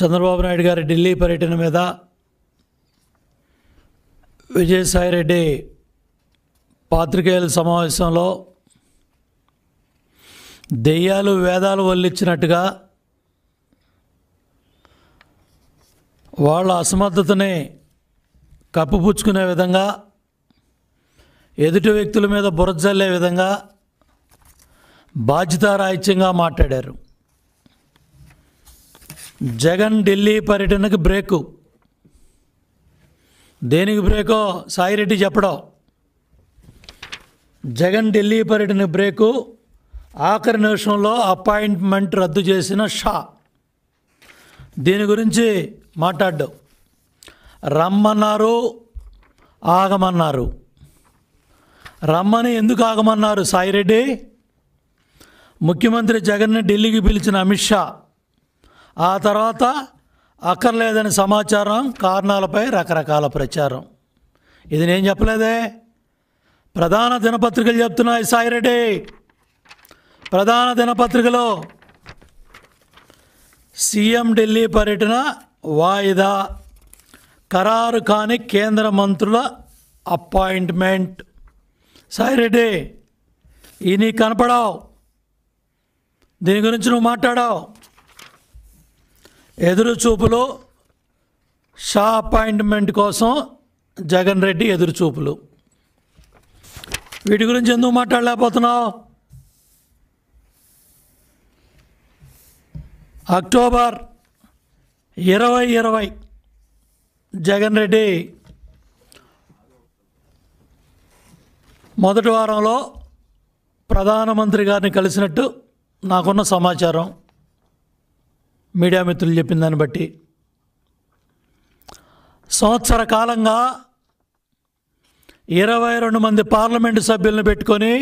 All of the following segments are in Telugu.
చంద్రబాబు నాయుడు గారి ఢిల్లీ పర్యటన మీద విజయసాయిరెడ్డి పాత్రికేయుల సమావేశంలో దెయ్యాలు వేదాలు వల్లించినట్టుగా వాళ్ళ అసమర్థతని కప్పుపుచ్చుకునే విధంగా ఎదుటి వ్యక్తుల మీద బురజల్లే విధంగా బాధ్యతారాహిత్యంగా మాట్లాడారు జగన్ ఢిల్లీ పర్యటనకు బ్రేకు దేనికి బ్రేకో సాయిరెడ్డి చెప్పడం జగన్ ఢిల్లీ పర్యటన బ్రేకు ఆఖరి నిమిషంలో అపాయింట్మెంట్ రద్దు చేసిన షా దీని గురించి మాట్లాడ్డు రమ్మన్నారు ఆగమన్నారు రమ్మని ఎందుకు ఆగమన్నారు సాయిరెడ్డి ముఖ్యమంత్రి జగన్ని ఢిల్లీకి పిలిచిన అమిత్ షా ఆ తర్వాత అక్కర్లేదని సమాచారం కారణాలపై రకరకాల ప్రచారం ఇది నేను చెప్పలేదే ప్రధాన దినపత్రికలు చెప్తున్నాయి సాయిరెడ్డి ప్రధాన దినపత్రికలో సీఎం ఢిల్లీ పర్యటన వాయిదా ఖరారు కాని కేంద్ర మంత్రుల అపాయింట్మెంట్ సాయిరెడ్డి ఈ నీ కనపడావు దీని గురించి నువ్వు మాట్లాడావు ఎదురుచూపులు షా అపాయింట్మెంట్ కోసం జగన్ రెడ్డి ఎదురుచూపులు వీటి గురించి ఎందుకు మాట్లాడలేకపోతున్నావు అక్టోబర్ ఇరవై ఇరవై జగన్ రెడ్డి మొదటి వారంలో ప్రధానమంత్రి గారిని కలిసినట్టు నాకున్న సమాచారం మీడియా మిత్రులు చెప్పిన దాన్ని బట్టి సంవత్సర కాలంగా ఇరవై రెండు మంది పార్లమెంటు సభ్యులను పెట్టుకొని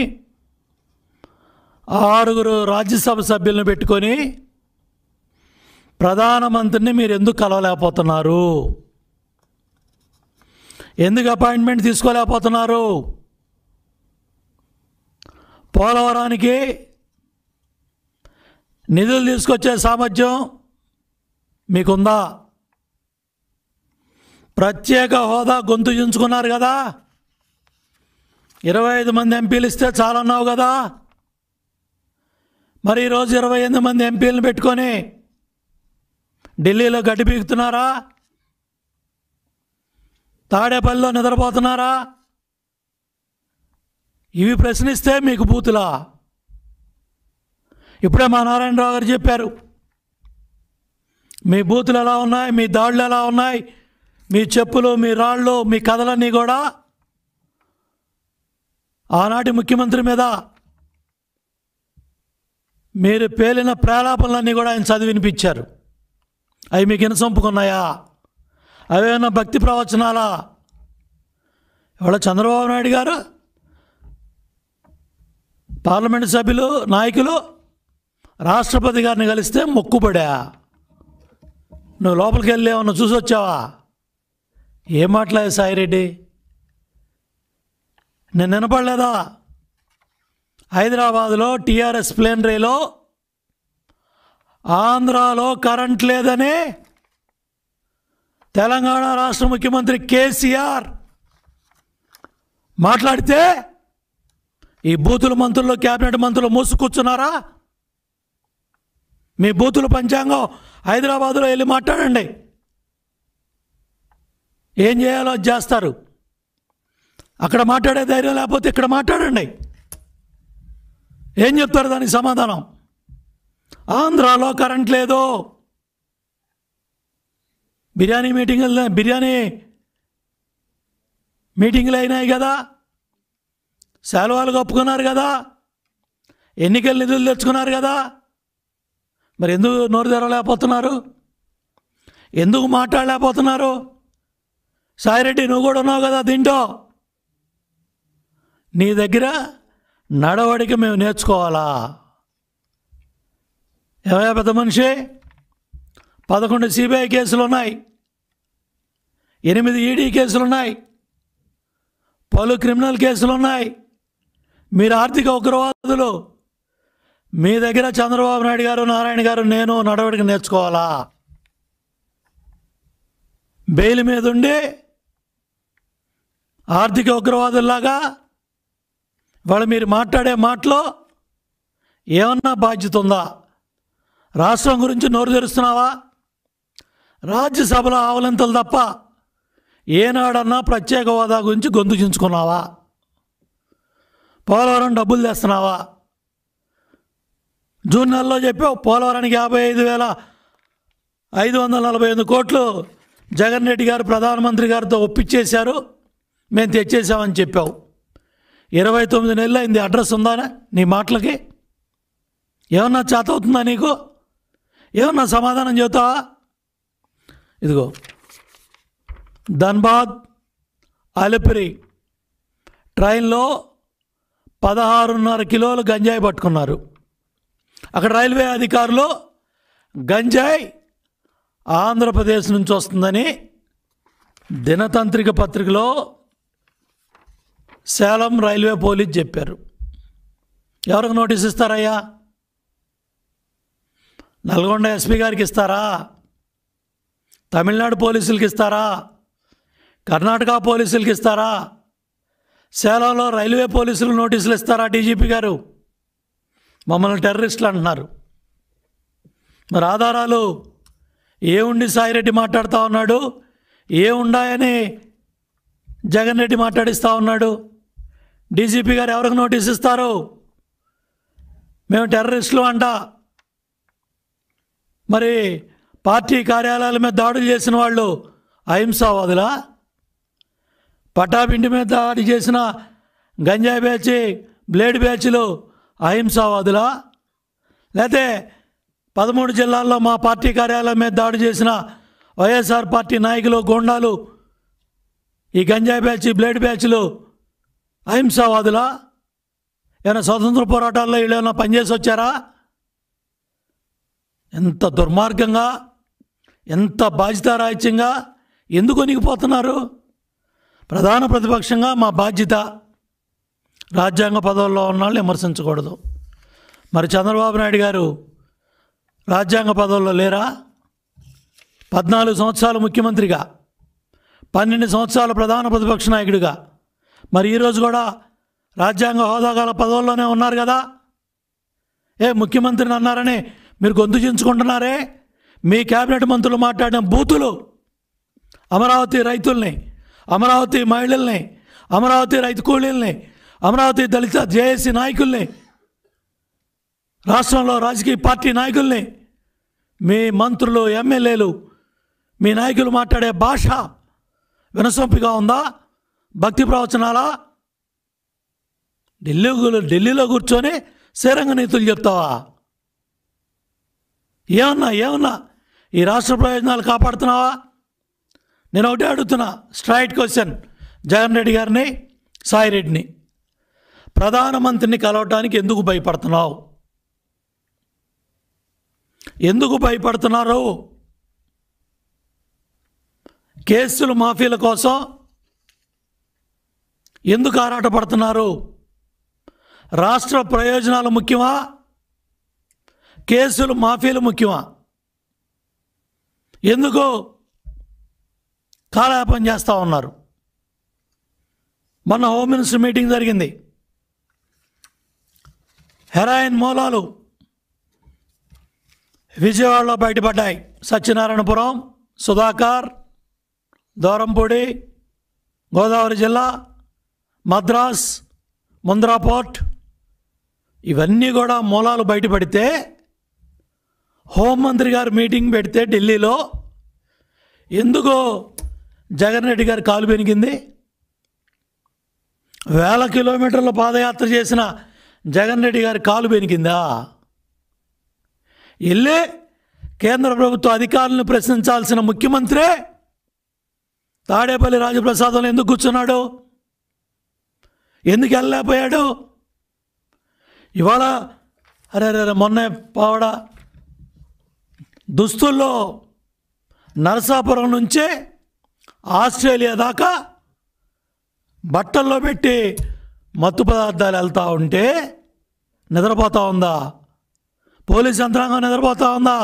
ఆరుగురు రాజ్యసభ సభ్యులను పెట్టుకొని ప్రధానమంత్రిని మీరు ఎందుకు కలవలేకపోతున్నారు ఎందుకు అపాయింట్మెంట్ తీసుకోలేకపోతున్నారు పోలవరానికి నిధులు తీసుకొచ్చే సామర్థ్యం మీకుందా ప్రత్యేక హోదా గొంతు ఎంచుకున్నారు కదా ఇరవై ఐదు మంది ఎంపీలు ఇస్తే చాలన్నావు కదా మరి ఈరోజు ఇరవై ఎనిమిది మంది ఎంపీలను పెట్టుకొని ఢిల్లీలో గడ్డి పీకుతున్నారా తాడేపల్లిలో నిద్రపోతున్నారా ఇవి ప్రశ్నిస్తే మీకు బూతులా ఇప్పుడే మా నారాయణరావు గారు చెప్పారు మీ బూతులు ఎలా ఉన్నాయి మీ దాడులు ఎలా ఉన్నాయి మీ చెప్పులు మీ రాళ్ళు మీ కథలన్నీ కూడా ఆనాటి ముఖ్యమంత్రి మీద మీరు పేలిన ప్రేలాపనలన్నీ కూడా ఆయన చదివి వినిపించారు అవి మీకు వినసొంపుకున్నాయా అవేమన్నా భక్తి ప్రవచనాలా ఇవాళ చంద్రబాబు నాయుడు గారు పార్లమెంటు సభ్యులు నాయకులు రాష్ట్రపతి గారిని కలిస్తే మొక్కుపడా నువ్వు లోపలికి వెళ్ళేవన్నా చూసి వచ్చావా ఏం మాట్లాడే సాయిరెడ్డి నేను వినపడలేదా హైదరాబాద్లో టీఆర్ఎస్ ప్లేన్ రేలో ఆంధ్రాలో కరెంట్ లేదని తెలంగాణ రాష్ట్ర ముఖ్యమంత్రి కేసీఆర్ మాట్లాడితే ఈ బూతుల మంత్రులు క్యాబినెట్ మంత్రులు మూసుకూర్చున్నారా మీ బూతుల పంచాంగం హైదరాబాదులో వెళ్ళి మాట్లాడండి ఏం చేయాలో చేస్తారు అక్కడ మాట్లాడే ధైర్యం లేకపోతే ఇక్కడ మాట్లాడండి ఏం చెప్తారు దానికి సమాధానం ఆంధ్రాలో కరెంట్ లేదు బిర్యానీ మీటింగ్ బిర్యానీ మీటింగ్లు అయినాయి కదా సెలవులు కప్పుకున్నారు కదా ఎన్నికల నిధులు తెచ్చుకున్నారు కదా మరి ఎందుకు నోరు తెరవలేకపోతున్నారు ఎందుకు మాట్లాడలేకపోతున్నారు సాయిరెడ్డి నువ్వు కూడా ఉన్నావు కదా తింటో నీ దగ్గర నడవడిక మేము నేర్చుకోవాలా ఎవయా పెద్ద మనిషి పదకొండు సిబిఐ కేసులు ఉన్నాయి ఎనిమిది ఈడీ కేసులు ఉన్నాయి పలు క్రిమినల్ కేసులు ఉన్నాయి మీరు ఆర్థిక ఉగ్రవాదులు మీ దగ్గర చంద్రబాబు నాయుడు గారు నారాయణ గారు నేను నడవడికి నేర్చుకోవాలా బెయిల్ మీద ఉండి ఆర్థిక ఉగ్రవాదుల్లాగా వాళ్ళు మీరు మాట్లాడే మాటలో ఏమన్నా బాధ్యత ఉందా రాష్ట్రం గురించి నోరు తెరుస్తున్నావా రాజ్యసభలో ఆవలింతలు తప్ప ఏనాడన్నా ప్రత్యేక హోదా గురించి గొంతు చించుకున్నావా పోలవరం డబ్బులు తెస్తున్నావా జూన్ నెలలో చెప్పి పోలవరానికి యాభై ఐదు వేల ఐదు వందల నలభై ఎనిమిది కోట్లు జగన్ రెడ్డి గారు ప్రధానమంత్రి గారితో ఒప్పించేశారు మేము తెచ్చేసామని చెప్పావు ఇరవై తొమ్మిది నెలలు అయింది అడ్రస్ ఉందానే నీ మాటలకి ఏమన్నా చేత అవుతుందా నీకు ఏమన్నా సమాధానం చెబుతావా ఇదిగో ధన్బాద్ అలిపిరి ట్రైన్లో పదహారున్నర కిలోలు గంజాయి పట్టుకున్నారు అక్కడ రైల్వే అధికారులు గంజాయి ఆంధ్రప్రదేశ్ నుంచి వస్తుందని దినతంత్రిక పత్రికలో సేలం రైల్వే పోలీస్ చెప్పారు ఎవరికి నోటీస్ ఇస్తారయ్యా నల్గొండ ఎస్పీ గారికి ఇస్తారా తమిళనాడు పోలీసులకి ఇస్తారా కర్ణాటక పోలీసులకి ఇస్తారా సేలంలో రైల్వే పోలీసులు నోటీసులు ఇస్తారా డీజీపీ గారు మమ్మల్ని టెర్రరిస్టులు అంటున్నారు మరి ఆధారాలు ఏ ఉండి సాయిరెడ్డి మాట్లాడుతూ ఉన్నాడు ఏ ఉండాయని జగన్ రెడ్డి మాట్లాడిస్తూ ఉన్నాడు డీజీపీ గారు ఎవరికి నోటీస్ ఇస్తారు మేము టెర్రరిస్టులు అంట మరి పార్టీ కార్యాలయాల మీద దాడులు చేసిన వాళ్ళు అహింసావాదులా పటాబిండి మీద దాడి చేసిన గంజాయి బ్యాచ్ బ్లేడ్ బ్యాచ్లు అహింసావాదులా లేతే పదమూడు జిల్లాల్లో మా పార్టీ కార్యాలయం మీద దాడి చేసిన వైఎస్ఆర్ పార్టీ నాయకులు గోండాలు ఈ గంజాయి బ్యాచ్ బ్లేడ్ బ్యాచ్లు అహింసావాదులా ఏమైనా స్వతంత్ర పోరాటాల్లో వీళ్ళు ఏమైనా పనిచేసి వచ్చారా ఎంత దుర్మార్గంగా ఎంత బాధ్యతారాహిత్యంగా ఎందుకు నిగిపోతున్నారు ప్రధాన ప్రతిపక్షంగా మా బాధ్యత రాజ్యాంగ పదవుల్లో ఉన్న వాళ్ళని విమర్శించకూడదు మరి చంద్రబాబు నాయుడు గారు రాజ్యాంగ పదవుల్లో లేరా పద్నాలుగు సంవత్సరాలు ముఖ్యమంత్రిగా పన్నెండు సంవత్సరాలు ప్రధాన ప్రతిపక్ష నాయకుడిగా మరి ఈరోజు కూడా రాజ్యాంగ హోదా గల పదవుల్లోనే ఉన్నారు కదా ఏ ముఖ్యమంత్రిని అన్నారని మీరు గొంతు చించుకుంటున్నారే మీ కేబినెట్ మంత్రులు మాట్లాడిన బూతులు అమరావతి రైతుల్ని అమరావతి మహిళల్ని అమరావతి రైతు కూలీల్ని అమరావతి దళిత జేఏసీ నాయకుల్ని రాష్ట్రంలో రాజకీయ పార్టీ నాయకుల్ని మీ మంత్రులు ఎమ్మెల్యేలు మీ నాయకులు మాట్లాడే భాష వినసొంపిగా ఉందా భక్తి ప్రవచనాలా ఢిల్లీ ఢిల్లీలో కూర్చొని శ్రీరంగ నీతులు చెప్తావా ఏమన్నా ఏమన్నా ఈ రాష్ట్ర ప్రయోజనాలు కాపాడుతున్నావా నేను ఒకటే అడుగుతున్నా స్ట్రైట్ క్వశ్చన్ జగన్ రెడ్డి గారిని సాయిరెడ్డిని ప్రధానమంత్రిని కలవటానికి ఎందుకు భయపడుతున్నావు ఎందుకు భయపడుతున్నారు కేసులు మాఫీల కోసం ఎందుకు ఆరాటపడుతున్నారు రాష్ట్ర ప్రయోజనాలు ముఖ్యమా కేసులు మాఫీలు ముఖ్యమా ఎందుకు కాలయాపన చేస్తూ ఉన్నారు మొన్న హోమ్ మినిస్టర్ మీటింగ్ జరిగింది హెరాయిన్ మూలాలు విజయవాడలో బయటపడ్డాయి సత్యనారాయణపురం సుధాకర్ దూరంపూడి గోదావరి జిల్లా మద్రాస్ ముంద్రా ఇవన్నీ కూడా మూలాలు బయటపడితే హోంమంత్రి గారు మీటింగ్ పెడితే ఢిల్లీలో ఎందుకో జగన్ రెడ్డి గారు కాలు పెనిగింది వేల కిలోమీటర్ల పాదయాత్ర చేసిన జగన్ రెడ్డి గారి కాలు పెనికిందా వెళ్ళే కేంద్ర ప్రభుత్వ అధికారులను ప్రశ్నించాల్సిన ముఖ్యమంత్రే తాడేపల్లి రాజప్రసాదంలో ఎందుకు కూర్చున్నాడు ఎందుకు వెళ్ళలేకపోయాడు ఇవాళ అరే అరే మొన్న పావడ దుస్తుల్లో నరసాపురం నుంచే ఆస్ట్రేలియా దాకా బట్టల్లో పెట్టి మత్తు పదార్థాలు వెళ్తూ ఉంటే నిద్రపోతా ఉందా పోలీస్ యంత్రాంగం నిద్రపోతా ఉందా